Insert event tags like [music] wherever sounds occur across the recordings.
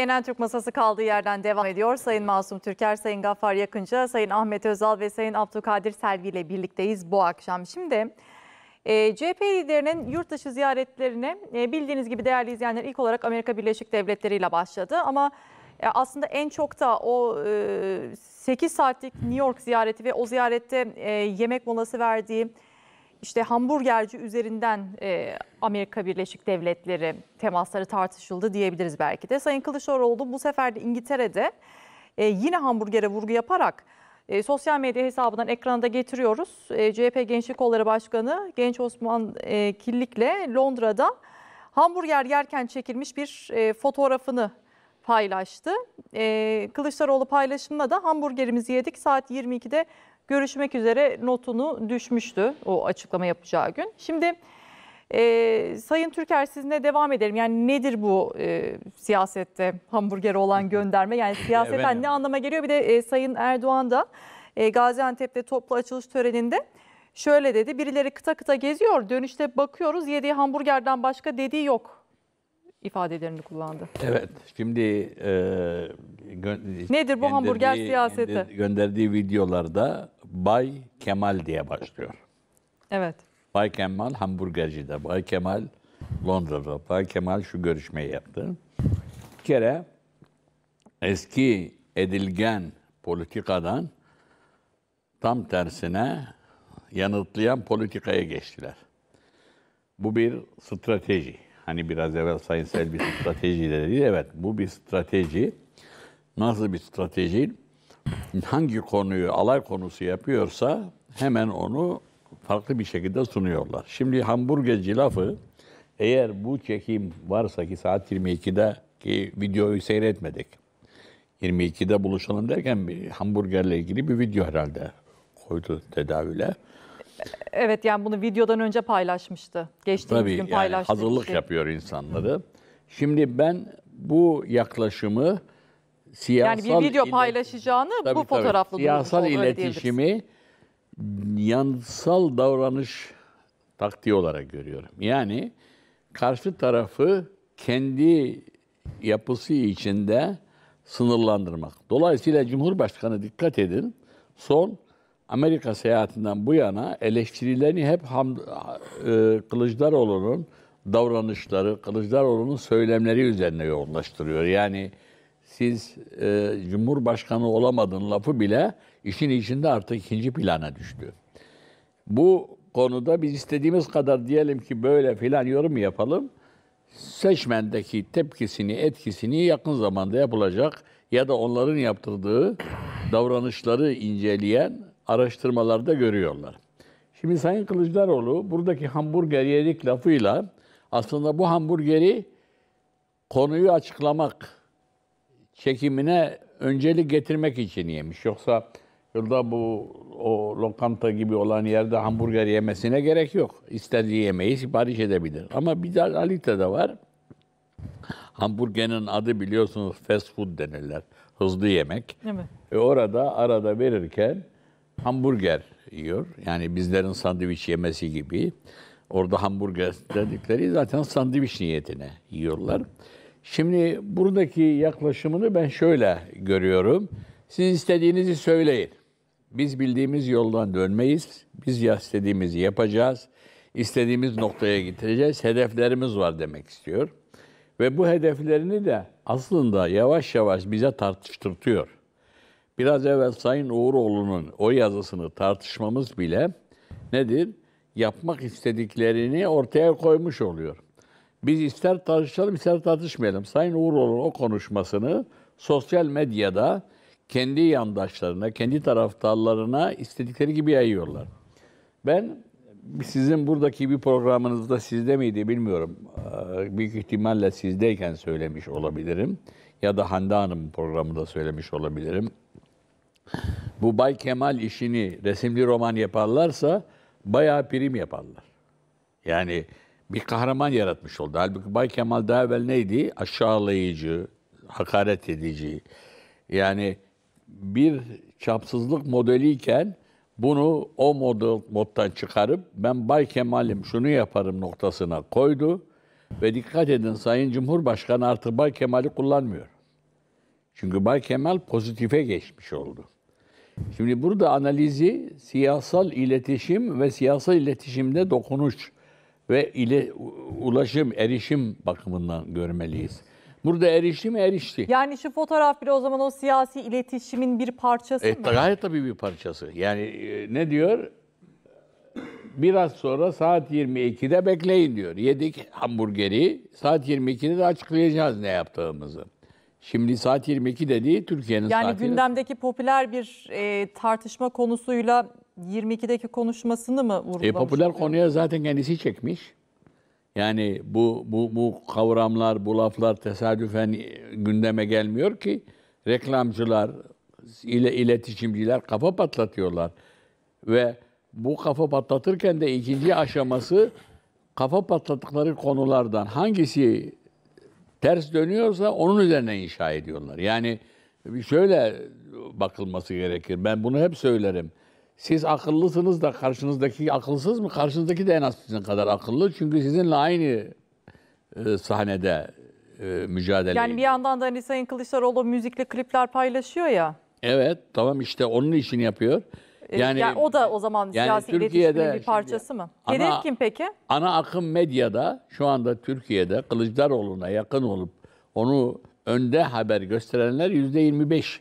Genel Türk Masası kaldığı yerden devam ediyor. Sayın Masum Türker, Sayın Gaffar Yakınca, Sayın Ahmet Özal ve Sayın Abdülkadir Selvi ile birlikteyiz bu akşam. Şimdi e, CHP liderinin yurt dışı ziyaretlerine e, bildiğiniz gibi değerli izleyenler ilk olarak Amerika Birleşik Devletleri ile başladı. Ama e, aslında en çok da o e, 8 saatlik New York ziyareti ve o ziyarette e, yemek molası verdiği işte hamburgerci üzerinden e, Amerika Birleşik Devletleri temasları tartışıldı diyebiliriz belki de. Sayın Kılıçdaroğlu bu sefer de İngiltere'de e, yine hamburgere vurgu yaparak e, sosyal medya hesabından ekranda getiriyoruz. E, CHP Gençlik Kolları Başkanı Genç Osman e, Killik'le Londra'da hamburger yerken çekilmiş bir e, fotoğrafını paylaştı. E, Kılıçdaroğlu paylaşımla da hamburgerimizi yedik saat 22'de görüşmek üzere notunu düşmüştü o açıklama yapacağı gün. Şimdi e, Sayın Türker sizinle devam edelim. Yani nedir bu e, siyasette hamburger olan gönderme? Yani [laughs] siyasetten ne anlama geliyor? Bir de e, Sayın Erdoğan da e, Gaziantep'te toplu açılış töreninde şöyle dedi. Birileri kıta kıta geziyor. Dönüşte bakıyoruz yediği hamburgerden başka dediği yok ifadelerini kullandı. Evet. Şimdi e, nedir bu hamburger siyaseti? Gönderdiği videolarda Bay Kemal diye başlıyor. Evet. Bay Kemal hamburgercide, Bay Kemal Londra'da, Bay Kemal şu görüşmeyi yaptı. Bir kere eski edilgen politikadan tam tersine yanıtlayan politikaya geçtiler. Bu bir strateji. Hani biraz evvel Sayın Selvi strateji dedi. Evet bu bir strateji. Nasıl bir strateji? hangi konuyu alay konusu yapıyorsa hemen onu farklı bir şekilde sunuyorlar. Şimdi hamburger lafı eğer bu çekim varsa ki saat 22'de ki videoyu seyretmedik. 22'de buluşalım derken bir hamburgerle ilgili bir video herhalde koydu tedavüle. Evet yani bunu videodan önce paylaşmıştı. Geçtiğimiz Tabii, gün paylaştı. Yani hazırlık kişi. Şey. yapıyor insanları. Şimdi ben bu yaklaşımı siyasal yani bir video paylaşacağını tabii, bu fotoğrafla siyasal iletişimi yansal davranış taktiği olarak görüyorum. Yani karşı tarafı kendi yapısı içinde sınırlandırmak. Dolayısıyla Cumhurbaşkanı dikkat edin. Son Amerika seyahatinden bu yana eleştirilerini hep Ham e, Kılıçdaroğlu'nun davranışları, Kılıçdaroğlu'nun söylemleri üzerine yoğunlaştırıyor. Yani siz e, Cumhurbaşkanı olamadın lafı bile işin içinde artık ikinci plana düştü. Bu konuda biz istediğimiz kadar diyelim ki böyle filan yorum yapalım. Seçmendeki tepkisini, etkisini yakın zamanda yapılacak ya da onların yaptırdığı davranışları inceleyen araştırmalarda görüyorlar. Şimdi Sayın Kılıçdaroğlu buradaki hamburger yedik lafıyla aslında bu hamburgeri konuyu açıklamak çekimine öncelik getirmek için yemiş. Yoksa yılda bu o lokanta gibi olan yerde hamburger yemesine gerek yok. İstediği yemeği sipariş edebilir. Ama bir de Alita da var. Hamburgerin adı biliyorsunuz fast food denirler. Hızlı yemek. Evet. E orada arada verirken hamburger yiyor. Yani bizlerin sandviç yemesi gibi. Orada hamburger dedikleri zaten sandviç niyetine yiyorlar. Şimdi buradaki yaklaşımını ben şöyle görüyorum. Siz istediğinizi söyleyin. Biz bildiğimiz yoldan dönmeyiz. Biz istediğimizi yapacağız. İstediğimiz noktaya getireceğiz. Hedeflerimiz var demek istiyor. Ve bu hedeflerini de aslında yavaş yavaş bize tartıştırtıyor. Biraz evvel Sayın Uğuroğlu'nun o yazısını tartışmamız bile nedir? Yapmak istediklerini ortaya koymuş oluyor. Biz ister tartışalım ister tartışmayalım. Sayın Uğurlu'nun o konuşmasını sosyal medyada kendi yandaşlarına, kendi taraftarlarına istedikleri gibi yayıyorlar. Ben sizin buradaki bir programınızda sizde miydi bilmiyorum. Ee, büyük ihtimalle sizdeyken söylemiş olabilirim. Ya da Hande Hanım programında söylemiş olabilirim. Bu Bay Kemal işini resimli roman yaparlarsa bayağı prim yaparlar. Yani bir kahraman yaratmış oldu. Halbuki Bay Kemal daha evvel neydi? Aşağılayıcı, hakaret edici. Yani bir çapsızlık modeliyken bunu o model, moddan çıkarıp ben Bay Kemal'im şunu yaparım noktasına koydu. Ve dikkat edin Sayın Cumhurbaşkanı artık Bay Kemal'i kullanmıyor. Çünkü Bay Kemal pozitife geçmiş oldu. Şimdi burada analizi siyasal iletişim ve siyasal iletişimde dokunuş ve ile ulaşım, erişim bakımından görmeliyiz. Burada erişim erişti. Yani şu fotoğraf bile o zaman o siyasi iletişimin bir parçası e, mı? Gayet tabii bir parçası. Yani e, ne diyor? Biraz sonra saat 22'de bekleyin diyor. Yedik hamburgeri. Saat 22'de de açıklayacağız ne yaptığımızı. Şimdi saat 22 dediği Türkiye'nin yani saati. Yani gündemdeki popüler bir e, tartışma konusuyla 22'deki konuşmasını mı vurgulamış? E, popüler konuya zaten kendisi çekmiş. Yani bu, bu, bu kavramlar, bu laflar tesadüfen e, gündeme gelmiyor ki. Reklamcılar, ile iletişimciler kafa patlatıyorlar. Ve bu kafa patlatırken de ikinci aşaması kafa patlattıkları konulardan hangisi ters dönüyorsa onun üzerine inşa ediyorlar. Yani şöyle bakılması gerekir. Ben bunu hep söylerim. Siz akıllısınız da karşınızdaki akılsız mı? Karşınızdaki de en az sizin kadar akıllı. Çünkü sizinle aynı e, sahnede e, mücadele Yani bir yandan da hani Sayın Kılıçdaroğlu müzikle klipler paylaşıyor ya. Evet tamam işte onun için yapıyor. E, yani, yani o da o zaman yani siyasi iletişimin bir parçası mı? Ana, Hedef kim peki? Ana akım medyada şu anda Türkiye'de Kılıçdaroğlu'na yakın olup onu önde haber gösterenler yüzde 25.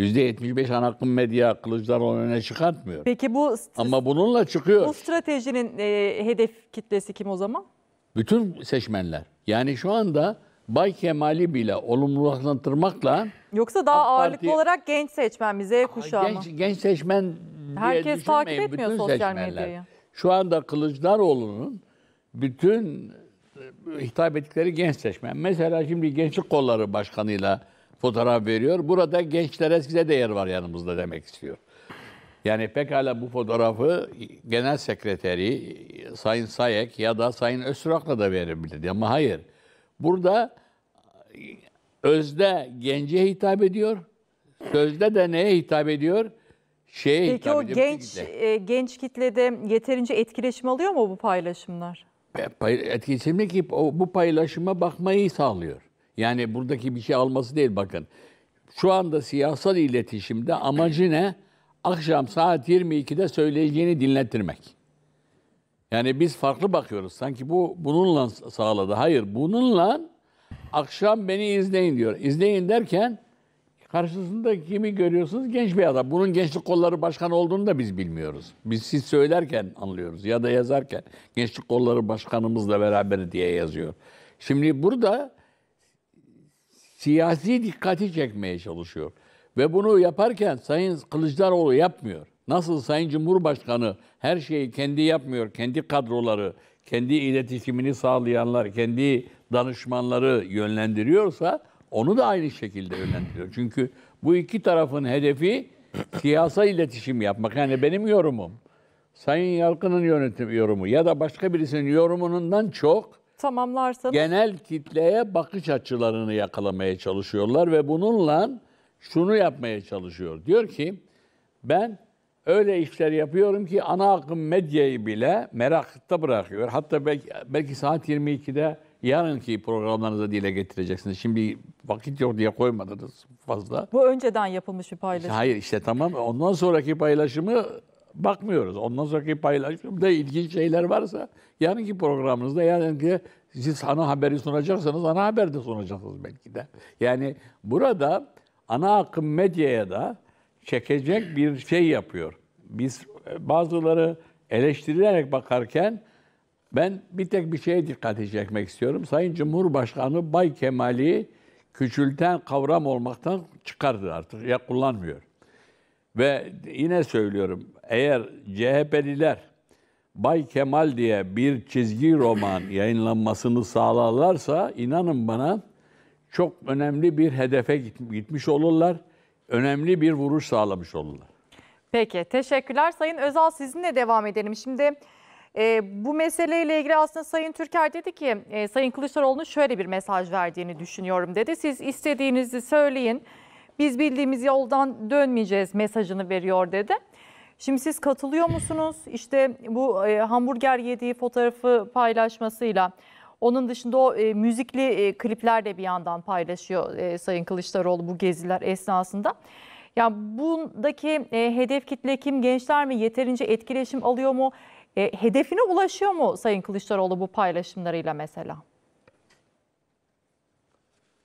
%75 ana akım medya Kılıçdaroğlu öne çıkartmıyor. Peki bu Ama bununla çıkıyor. bu stratejinin e, hedef kitlesi kim o zaman? Bütün seçmenler. Yani şu anda Bay Kemal'i bile olumlulaştırmakla Yoksa daha AK ağırlıklı Parti- olarak genç seçmen mi, Z kuşağı mı? genç, genç seçmen diye Herkes takip etmiyor bütün sosyal seçmenler. medyayı. Şu anda Kılıçdaroğlu'nun bütün e, hitap ettikleri genç seçmen. Mesela şimdi Gençlik Kolları Başkanı'yla fotoğraf veriyor. Burada gençlere size de var yanımızda demek istiyor. Yani pekala bu fotoğrafı genel sekreteri Sayın Sayek ya da Sayın Öztürk'la da verebilirdi ama hayır. Burada özde gence hitap ediyor. Sözde de neye hitap ediyor? Şeye Peki hitap o ediyor, genç kitle. E, genç kitlede yeterince etkileşim alıyor mu bu paylaşımlar? E, etkileşimli ki bu paylaşıma bakmayı sağlıyor. Yani buradaki bir şey alması değil bakın. Şu anda siyasal iletişimde amacı ne? Akşam saat 22'de söyleyeceğini dinlettirmek. Yani biz farklı bakıyoruz. Sanki bu bununla sağladı. Hayır, bununla akşam beni izleyin diyor. İzleyin derken karşısında kimi görüyorsunuz? Genç bir adam. Bunun gençlik kolları başkanı olduğunu da biz bilmiyoruz. Biz siz söylerken anlıyoruz ya da yazarken. Gençlik kolları başkanımızla beraber diye yazıyor. Şimdi burada siyasi dikkati çekmeye çalışıyor. Ve bunu yaparken Sayın Kılıçdaroğlu yapmıyor. Nasıl Sayın Cumhurbaşkanı her şeyi kendi yapmıyor, kendi kadroları, kendi iletişimini sağlayanlar, kendi danışmanları yönlendiriyorsa onu da aynı şekilde yönlendiriyor. Çünkü bu iki tarafın hedefi siyasa iletişim yapmak. Yani benim yorumum, Sayın Yalkın'ın yönetim yorumu ya da başka birisinin yorumundan çok tamamlarsanız... Genel kitleye bakış açılarını yakalamaya çalışıyorlar ve bununla şunu yapmaya çalışıyor. Diyor ki ben öyle işler yapıyorum ki ana akım medyayı bile merakta bırakıyor. Hatta belki, belki saat 22'de yarınki programlarınızda dile getireceksiniz. Şimdi vakit yok diye koymadınız fazla. Bu önceden yapılmış bir paylaşım. Hayır işte tamam ondan sonraki paylaşımı bakmıyoruz. Ondan sonraki paylaşımda ilginç şeyler varsa yarınki programınızda yani ki siz ana haberi sunacaksanız ana haber de sunacaksınız belki de. Yani burada ana akım medyaya da çekecek bir şey yapıyor. Biz e, bazıları eleştirilerek bakarken ben bir tek bir şeye dikkat çekmek istiyorum. Sayın Cumhurbaşkanı Bay Kemal'i küçülten kavram olmaktan çıkardı artık. Ya kullanmıyor. Ve yine söylüyorum eğer CHP'liler Bay Kemal diye bir çizgi roman yayınlanmasını sağlarlarsa inanın bana çok önemli bir hedefe gitmiş olurlar. Önemli bir vuruş sağlamış olurlar. Peki teşekkürler. Sayın Özal sizinle devam edelim. Şimdi e, bu meseleyle ilgili aslında Sayın Türker dedi ki e, Sayın Kılıçdaroğlu'nun şöyle bir mesaj verdiğini düşünüyorum dedi. Siz istediğinizi söyleyin biz bildiğimiz yoldan dönmeyeceğiz mesajını veriyor dedi. Şimdi siz katılıyor musunuz? İşte bu e, hamburger yediği fotoğrafı paylaşmasıyla onun dışında o e, müzikli e, klipler de bir yandan paylaşıyor e, Sayın Kılıçdaroğlu bu geziler esnasında. Yani bundaki e, hedef kitle kim? Gençler mi? Yeterince etkileşim alıyor mu? E, hedefine ulaşıyor mu Sayın Kılıçdaroğlu bu paylaşımlarıyla mesela?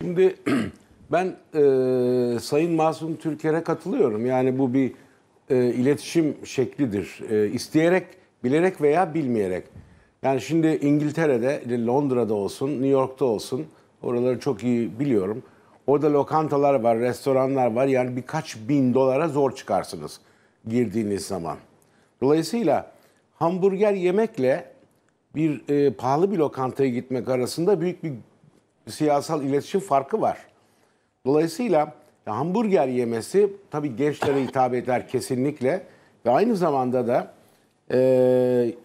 Şimdi [clears throat] Ben e, Sayın Masum Türker'e katılıyorum. Yani bu bir e, iletişim şeklidir. E, isteyerek, bilerek veya bilmeyerek. Yani şimdi İngiltere'de, e, Londra'da olsun, New York'ta olsun, oraları çok iyi biliyorum. Orada lokantalar var, restoranlar var. Yani birkaç bin dolara zor çıkarsınız girdiğiniz zaman. Dolayısıyla hamburger yemekle bir e, pahalı bir lokantaya gitmek arasında büyük bir siyasal iletişim farkı var. Dolayısıyla ya hamburger yemesi tabii gençlere hitap eder kesinlikle. Ve aynı zamanda da e,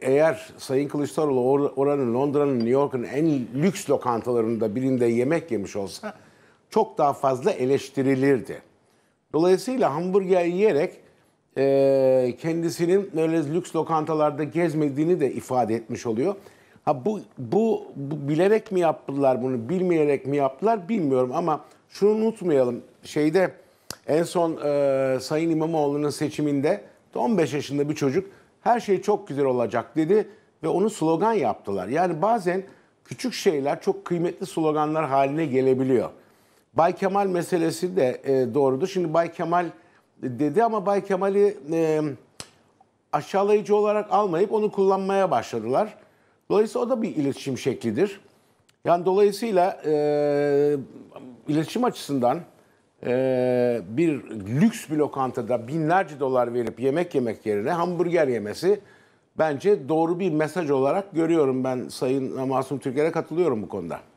eğer Sayın Kılıçdaroğlu or oranın Londra'nın, New York'un en lüks lokantalarında birinde yemek yemiş olsa çok daha fazla eleştirilirdi. Dolayısıyla hamburger yiyerek e, kendisinin öyle lüks lokantalarda gezmediğini de ifade etmiş oluyor. Ha bu, bu, bu bilerek mi yaptılar bunu, bilmeyerek mi yaptılar bilmiyorum ama şunu unutmayalım. Şeyde en son e, Sayın İmamoğlu'nun seçiminde 15 yaşında bir çocuk her şey çok güzel olacak dedi ve onu slogan yaptılar. Yani bazen küçük şeyler çok kıymetli sloganlar haline gelebiliyor. Bay Kemal meselesi de e, doğrudur. Şimdi Bay Kemal dedi ama Bay Kemal'i e, aşağılayıcı olarak almayıp onu kullanmaya başladılar. Dolayısıyla o da bir iletişim şeklidir. Yani dolayısıyla e, iletişim açısından e, bir lüks bir lokantada binlerce dolar verip yemek yemek yerine hamburger yemesi bence doğru bir mesaj olarak görüyorum ben Sayın Masum Türker'e katılıyorum bu konuda.